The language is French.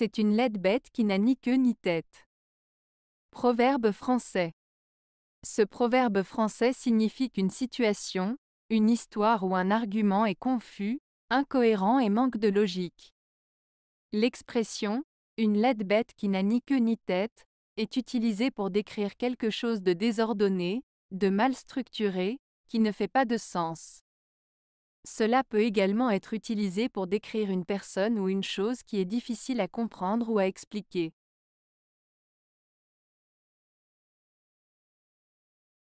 c'est une laide bête qui n'a ni queue ni tête. Proverbe français. Ce proverbe français signifie qu'une situation, une histoire ou un argument est confus, incohérent et manque de logique. L'expression une laide bête qui n'a ni queue ni tête est utilisée pour décrire quelque chose de désordonné, de mal structuré, qui ne fait pas de sens. Cela peut également être utilisé pour décrire une personne ou une chose qui est difficile à comprendre ou à expliquer.